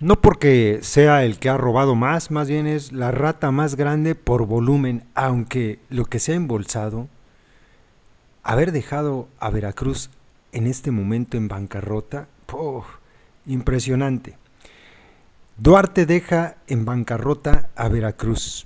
No porque sea el que ha robado más, más bien es la rata más grande por volumen, aunque lo que se ha embolsado, haber dejado a Veracruz en este momento en bancarrota, ¡puff! impresionante. Duarte deja en bancarrota a Veracruz.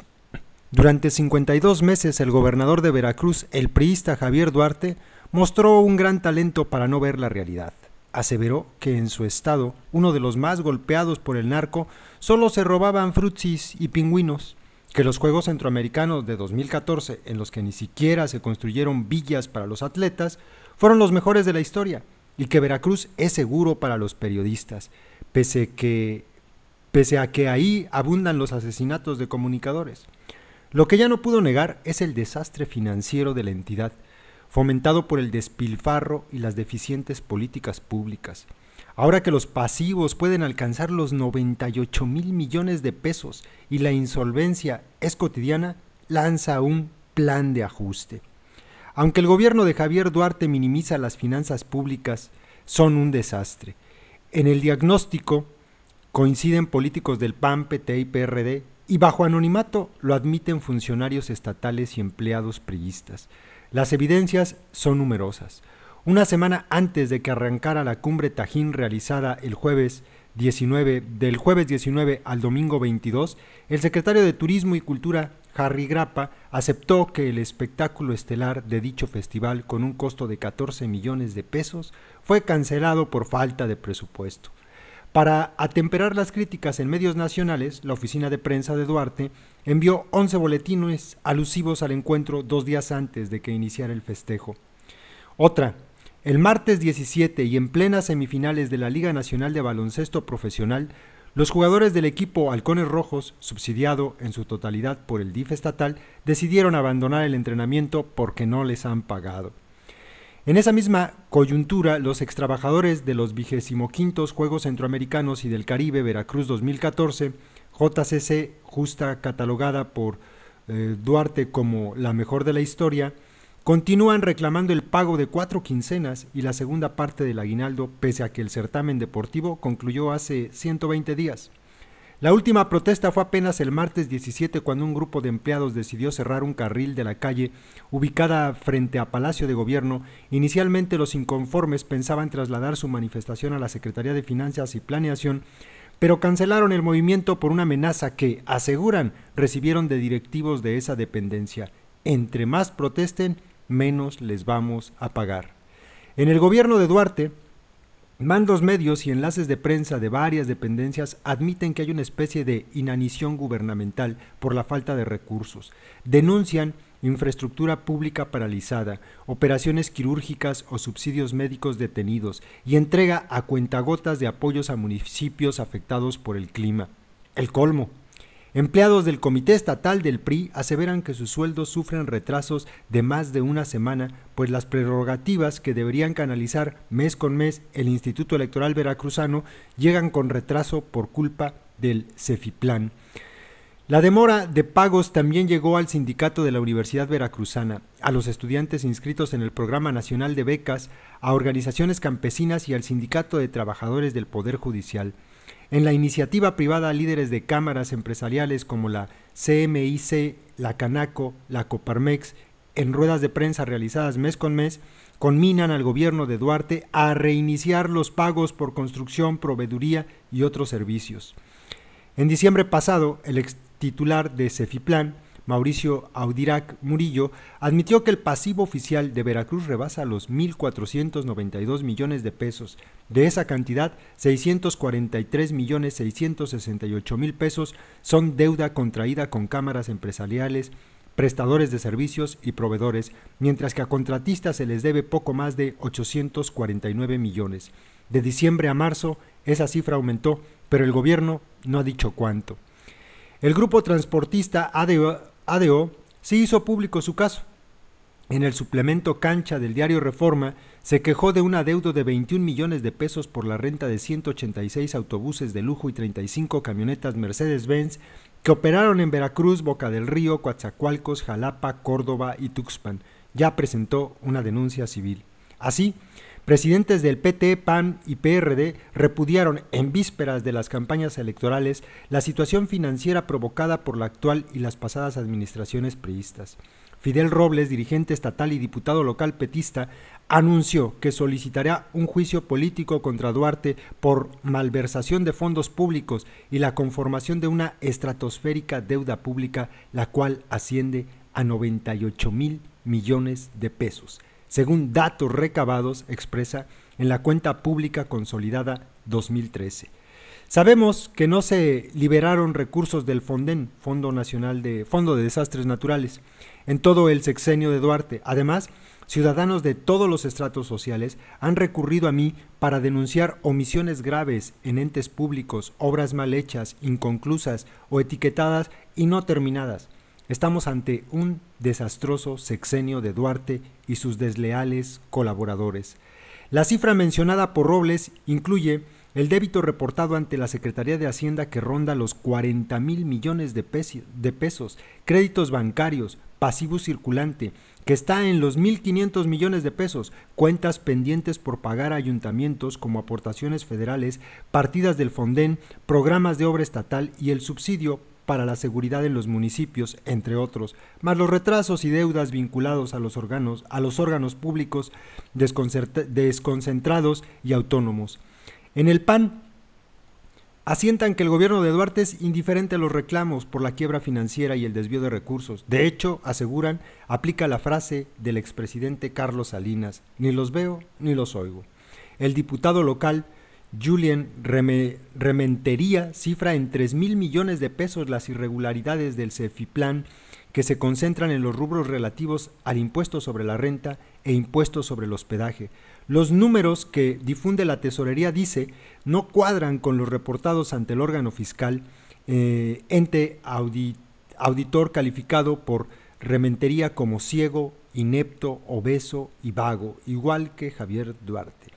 Durante 52 meses el gobernador de Veracruz, el priista Javier Duarte, mostró un gran talento para no ver la realidad aseveró que en su estado, uno de los más golpeados por el narco, solo se robaban frutsis y pingüinos, que los Juegos Centroamericanos de 2014, en los que ni siquiera se construyeron villas para los atletas, fueron los mejores de la historia y que Veracruz es seguro para los periodistas, pese que pese a que ahí abundan los asesinatos de comunicadores. Lo que ya no pudo negar es el desastre financiero de la entidad, fomentado por el despilfarro y las deficientes políticas públicas. Ahora que los pasivos pueden alcanzar los 98 mil millones de pesos y la insolvencia es cotidiana, lanza un plan de ajuste. Aunque el gobierno de Javier Duarte minimiza las finanzas públicas, son un desastre. En el diagnóstico coinciden políticos del PAN, PT y PRD, y bajo anonimato lo admiten funcionarios estatales y empleados priistas. Las evidencias son numerosas. Una semana antes de que arrancara la cumbre Tajín realizada el jueves 19, del jueves 19 al domingo 22, el secretario de Turismo y Cultura, Harry Grappa, aceptó que el espectáculo estelar de dicho festival, con un costo de 14 millones de pesos, fue cancelado por falta de presupuesto. Para atemperar las críticas en medios nacionales, la oficina de prensa de Duarte envió 11 boletines alusivos al encuentro dos días antes de que iniciara el festejo. Otra, el martes 17 y en plenas semifinales de la Liga Nacional de Baloncesto Profesional, los jugadores del equipo Halcones Rojos, subsidiado en su totalidad por el DIF estatal, decidieron abandonar el entrenamiento porque no les han pagado. En esa misma coyuntura, los extrabajadores de los 25 Juegos Centroamericanos y del Caribe Veracruz 2014, JCC, justa catalogada por eh, Duarte como la mejor de la historia, continúan reclamando el pago de cuatro quincenas y la segunda parte del aguinaldo, pese a que el certamen deportivo concluyó hace 120 días. La última protesta fue apenas el martes 17 cuando un grupo de empleados decidió cerrar un carril de la calle ubicada frente a Palacio de Gobierno. Inicialmente los inconformes pensaban trasladar su manifestación a la Secretaría de Finanzas y Planeación, pero cancelaron el movimiento por una amenaza que, aseguran, recibieron de directivos de esa dependencia. Entre más protesten, menos les vamos a pagar. En el gobierno de Duarte, Mandos medios y enlaces de prensa de varias dependencias admiten que hay una especie de inanición gubernamental por la falta de recursos. Denuncian infraestructura pública paralizada, operaciones quirúrgicas o subsidios médicos detenidos y entrega a cuentagotas de apoyos a municipios afectados por el clima. El colmo. Empleados del Comité Estatal del PRI aseveran que sus sueldos sufren retrasos de más de una semana, pues las prerrogativas que deberían canalizar mes con mes el Instituto Electoral Veracruzano llegan con retraso por culpa del CEFIPLAN. La demora de pagos también llegó al sindicato de la Universidad Veracruzana, a los estudiantes inscritos en el Programa Nacional de Becas, a organizaciones campesinas y al Sindicato de Trabajadores del Poder Judicial. En la iniciativa privada, líderes de cámaras empresariales como la CMIC, la Canaco, la Coparmex, en ruedas de prensa realizadas mes con mes, conminan al gobierno de Duarte a reiniciar los pagos por construcción, proveeduría y otros servicios. En diciembre pasado, el ex titular de Cefiplan Mauricio Audirac Murillo, admitió que el pasivo oficial de Veracruz rebasa los 1.492 millones de pesos. De esa cantidad, 643 millones 668 mil pesos son deuda contraída con cámaras empresariales, prestadores de servicios y proveedores, mientras que a contratistas se les debe poco más de 849 millones. De diciembre a marzo, esa cifra aumentó, pero el gobierno no ha dicho cuánto. El grupo transportista de ADO sí hizo público su caso. En el suplemento Cancha del diario Reforma se quejó de un adeudo de 21 millones de pesos por la renta de 186 autobuses de lujo y 35 camionetas Mercedes-Benz que operaron en Veracruz, Boca del Río, Coatzacoalcos, Jalapa, Córdoba y Tuxpan. Ya presentó una denuncia civil. Así, Presidentes del PT, PAN y PRD repudiaron en vísperas de las campañas electorales la situación financiera provocada por la actual y las pasadas administraciones priistas. Fidel Robles, dirigente estatal y diputado local petista, anunció que solicitará un juicio político contra Duarte por malversación de fondos públicos y la conformación de una estratosférica deuda pública, la cual asciende a 98 mil millones de pesos según datos recabados expresa en la cuenta pública consolidada 2013. Sabemos que no se liberaron recursos del Fonden, Fondo Nacional de Fondo de Desastres Naturales, en todo el sexenio de Duarte. Además, ciudadanos de todos los estratos sociales han recurrido a mí para denunciar omisiones graves en entes públicos, obras mal hechas, inconclusas o etiquetadas y no terminadas. Estamos ante un desastroso sexenio de Duarte y sus desleales colaboradores. La cifra mencionada por Robles incluye el débito reportado ante la Secretaría de Hacienda que ronda los 40 mil millones de, pesos, créditos bancarios, pasivo circulante, que está en los 1.500 millones de pesos, cuentas pendientes por pagar a ayuntamientos como aportaciones federales, partidas del Fonden, programas de obra estatal y el subsidio para la seguridad en los municipios, entre otros, más los retrasos y deudas vinculados a los órganos, a los órganos públicos desconcentrados y autónomos. En el PAN asientan que el gobierno de Duarte es indiferente a los reclamos por la quiebra financiera y el desvío de recursos. De hecho, aseguran, aplica la frase del expresidente Carlos Salinas, ni los veo ni los oigo. El diputado local Julien Rementería cifra en 3 mil millones de pesos las irregularidades del CEFIPLAN que se concentran en los rubros relativos al impuesto sobre la renta e impuesto sobre el hospedaje. Los números que difunde la tesorería dice no cuadran con los reportados ante el órgano fiscal, eh, ente auditor calificado por Rementería como ciego, inepto, obeso y vago, igual que Javier Duarte.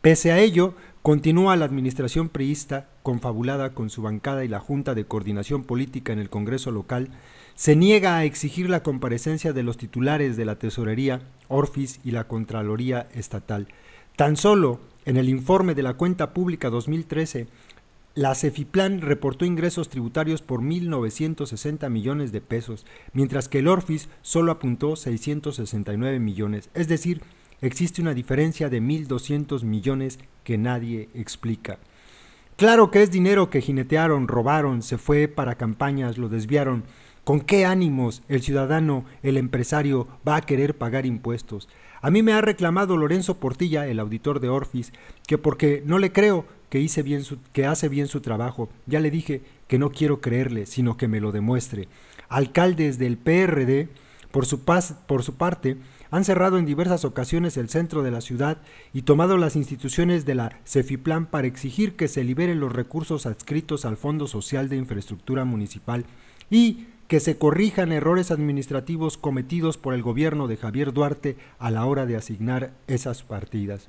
Pese a ello, Continúa la administración priista, confabulada con su bancada y la Junta de Coordinación Política en el Congreso local, se niega a exigir la comparecencia de los titulares de la Tesorería, Orfis y la Contraloría Estatal. Tan solo en el informe de la cuenta pública 2013, la Cefiplan reportó ingresos tributarios por 1.960 millones de pesos, mientras que el Orfis solo apuntó 669 millones, es decir, existe una diferencia de 1.200 millones que nadie explica. Claro que es dinero que jinetearon, robaron, se fue para campañas, lo desviaron. ¿Con qué ánimos el ciudadano, el empresario, va a querer pagar impuestos? A mí me ha reclamado Lorenzo Portilla, el auditor de Orfis, que porque no le creo que, hice bien su, hace bien su trabajo, ya le dije que no quiero creerle, sino que me lo demuestre. Alcaldes del PRD, por su, por su parte, han cerrado en diversas ocasiones el centro de la ciudad y tomado las instituciones de la Cefiplan para exigir que se liberen los recursos adscritos al Fondo Social de Infraestructura Municipal y que se corrijan errores administrativos cometidos por el gobierno de Javier Duarte a la hora de asignar esas partidas.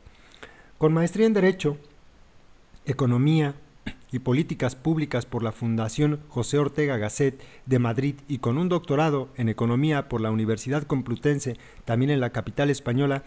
Con maestría en Derecho, Economía, y Políticas Públicas por la Fundación José Ortega Gasset de Madrid y con un doctorado en Economía por la Universidad Complutense, también en la capital española,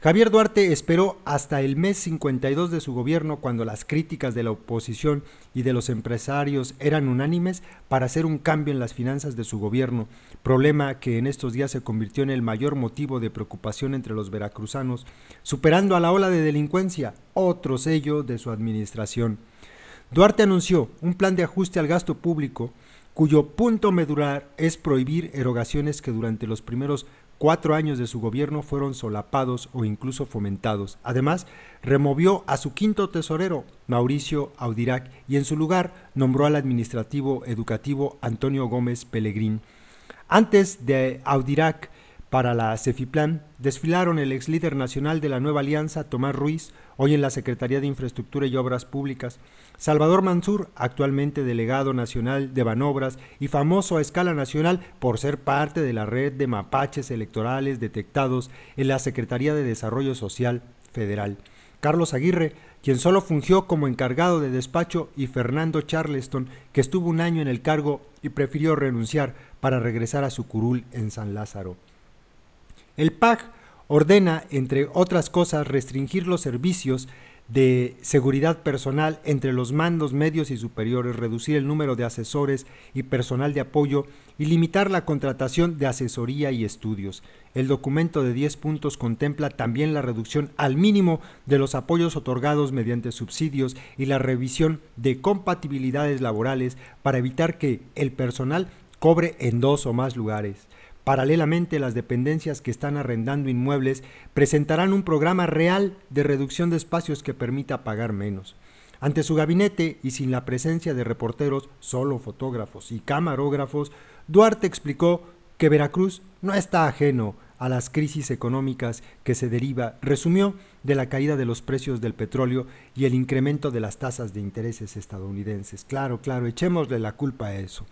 Javier Duarte esperó hasta el mes 52 de su gobierno, cuando las críticas de la oposición y de los empresarios eran unánimes, para hacer un cambio en las finanzas de su gobierno, problema que en estos días se convirtió en el mayor motivo de preocupación entre los veracruzanos, superando a la ola de delincuencia, otro sello de su administración. Duarte anunció un plan de ajuste al gasto público cuyo punto medular es prohibir erogaciones que durante los primeros cuatro años de su gobierno fueron solapados o incluso fomentados. Además, removió a su quinto tesorero, Mauricio Audirac, y en su lugar nombró al administrativo educativo Antonio Gómez Pelegrín. Antes de Audirac, para la CEFIPLAN desfilaron el ex líder nacional de la Nueva Alianza, Tomás Ruiz, hoy en la Secretaría de Infraestructura y Obras Públicas, Salvador Mansur, actualmente delegado nacional de Banobras y famoso a escala nacional por ser parte de la red de mapaches electorales detectados en la Secretaría de Desarrollo Social Federal. Carlos Aguirre, quien solo fungió como encargado de despacho, y Fernando Charleston, que estuvo un año en el cargo y prefirió renunciar para regresar a su curul en San Lázaro. El PAC ordena, entre otras cosas, restringir los servicios de seguridad personal entre los mandos medios y superiores, reducir el número de asesores y personal de apoyo y limitar la contratación de asesoría y estudios. El documento de 10 puntos contempla también la reducción al mínimo de los apoyos otorgados mediante subsidios y la revisión de compatibilidades laborales para evitar que el personal cobre en dos o más lugares. Paralelamente, las dependencias que están arrendando inmuebles presentarán un programa real de reducción de espacios que permita pagar menos. Ante su gabinete y sin la presencia de reporteros, solo fotógrafos y camarógrafos, Duarte explicó que Veracruz no está ajeno a las crisis económicas que se deriva, resumió, de la caída de los precios del petróleo y el incremento de las tasas de intereses estadounidenses. Claro, claro, echémosle la culpa a eso.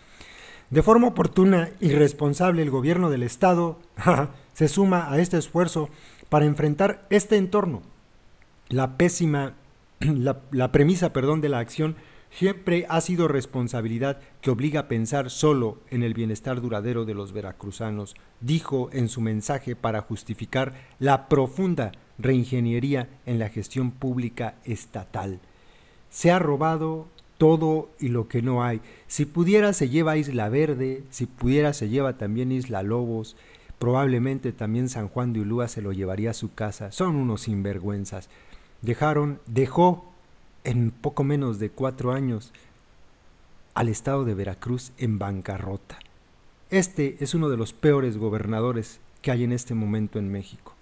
De forma oportuna y responsable, el gobierno del Estado se suma a este esfuerzo para enfrentar este entorno. La pésima, la, premisa perdón, de la acción siempre ha sido responsabilidad que obliga a pensar solo en el bienestar duradero de los veracruzanos, dijo en su mensaje para justificar la profunda reingeniería en la gestión pública estatal. Se ha robado todo y lo que no hay. Si pudiera se lleva Isla Verde, si pudiera se lleva también Isla Lobos, probablemente también San Juan de Ulúa se lo llevaría a su casa. Son unos sinvergüenzas. Dejaron, dejó en poco menos de cuatro años al estado de Veracruz en bancarrota. Este es uno de los peores gobernadores que hay en este momento en México.